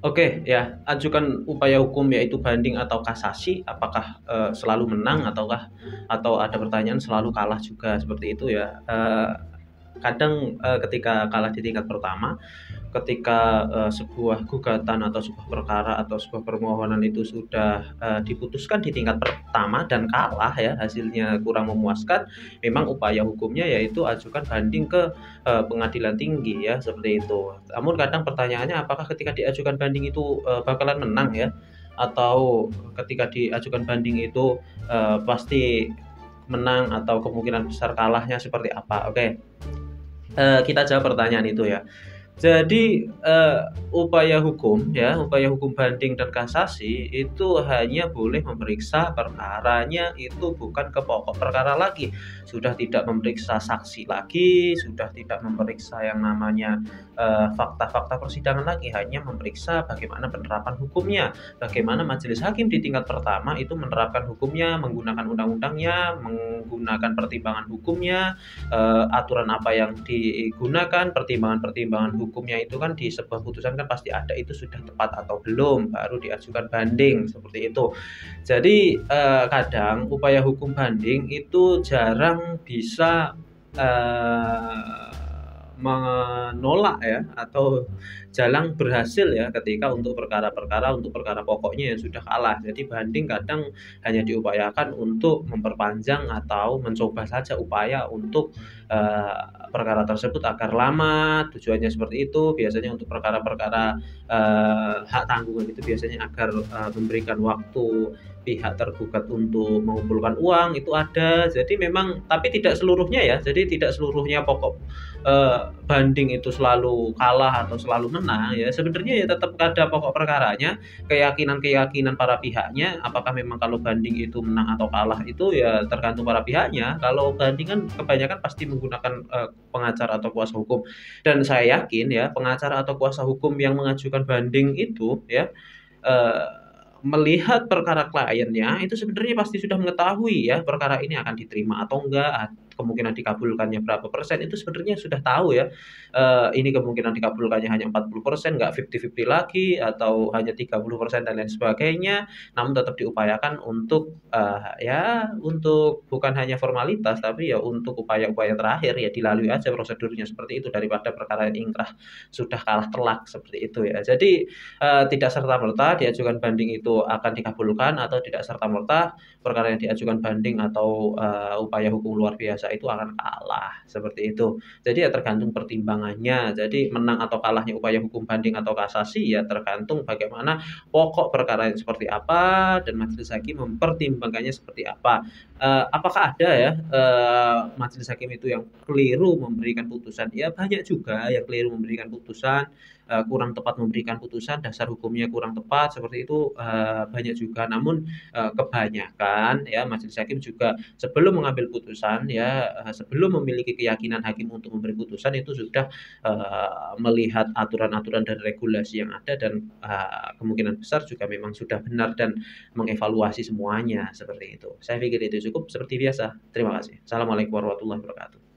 Oke, ya ajukan upaya hukum yaitu banding atau kasasi, apakah uh, selalu menang ataukah atau ada pertanyaan selalu kalah juga seperti itu ya. Uh, kadang uh, ketika kalah di tingkat pertama ketika uh, sebuah gugatan atau sebuah perkara atau sebuah permohonan itu sudah uh, diputuskan di tingkat pertama dan kalah ya hasilnya kurang memuaskan memang upaya hukumnya yaitu ajukan banding ke uh, pengadilan tinggi ya seperti itu namun kadang pertanyaannya apakah ketika diajukan banding itu uh, bakalan menang ya atau ketika diajukan banding itu uh, pasti menang atau kemungkinan besar kalahnya seperti apa oke okay. Eh, kita jawab pertanyaan itu ya jadi uh, upaya hukum ya, upaya hukum banding dan kasasi itu hanya boleh memeriksa perkaranya itu bukan ke pokok perkara lagi. Sudah tidak memeriksa saksi lagi, sudah tidak memeriksa yang namanya eh, fakta-fakta uh, persidangan lagi, hanya memeriksa bagaimana penerapan hukumnya, bagaimana majelis hakim di tingkat pertama itu menerapkan hukumnya, menggunakan undang-undangnya, menggunakan pertimbangan hukumnya, uh, aturan apa yang digunakan, pertimbangan-pertimbangan hukum hukumnya itu kan di sebuah putusan kan pasti ada itu sudah tepat atau belum baru diajukan banding seperti itu jadi eh, kadang upaya hukum banding itu jarang bisa eh, menolak ya atau jalan berhasil ya ketika untuk perkara-perkara untuk perkara pokoknya yang sudah kalah. Jadi banding kadang hanya diupayakan untuk memperpanjang atau mencoba saja upaya untuk uh, perkara tersebut agar lama. Tujuannya seperti itu. Biasanya untuk perkara-perkara uh, hak tanggungan itu biasanya agar uh, memberikan waktu pihak tergugat untuk mengumpulkan uang itu ada. Jadi memang tapi tidak seluruhnya ya. Jadi tidak seluruhnya pokok eh, banding itu selalu kalah atau selalu menang ya. Sebenarnya ya tetap ada pokok perkaranya, keyakinan-keyakinan para pihaknya apakah memang kalau banding itu menang atau kalah itu ya tergantung para pihaknya. Kalau banding kan kebanyakan pasti menggunakan eh, pengacara atau kuasa hukum. Dan saya yakin ya pengacara atau kuasa hukum yang mengajukan banding itu ya eh, melihat perkara kliennya itu sebenarnya pasti sudah mengetahui ya perkara ini akan diterima atau enggak kemungkinan dikabulkannya berapa persen itu sebenarnya sudah tahu ya uh, ini kemungkinan dikabulkannya hanya 40 persen enggak 50-50 lagi atau hanya 30 persen dan lain sebagainya namun tetap diupayakan untuk uh, ya untuk bukan hanya formalitas tapi ya untuk upaya-upaya terakhir ya dilalui aja prosedurnya seperti itu daripada perkara yang ingkrah sudah kalah telak seperti itu ya jadi uh, tidak serta-merta diajukan banding itu itu akan dikabulkan atau tidak serta-merta perkara yang diajukan banding atau uh, upaya hukum luar biasa itu akan kalah seperti itu. Jadi ya tergantung pertimbangannya. Jadi menang atau kalahnya upaya hukum banding atau kasasi ya tergantung bagaimana pokok perkara yang seperti apa dan majelis hakim mempertimbangkannya seperti apa. Uh, apakah ada ya uh, majelis hakim itu yang keliru memberikan putusan? Ya banyak juga yang keliru memberikan putusan, kurang tepat memberikan putusan, dasar hukumnya kurang tepat seperti itu uh, Eh, banyak juga namun uh, kebanyakan ya majelis hakim juga sebelum mengambil putusan ya eh, sebelum memiliki keyakinan hakim untuk memberi putusan itu sudah uh, melihat aturan-aturan dan regulasi yang ada dan uh, kemungkinan besar juga memang sudah benar dan mengevaluasi semuanya seperti itu. Saya pikir itu cukup seperti biasa. Terima kasih. Assalamualaikum warahmatullahi wabarakatuh.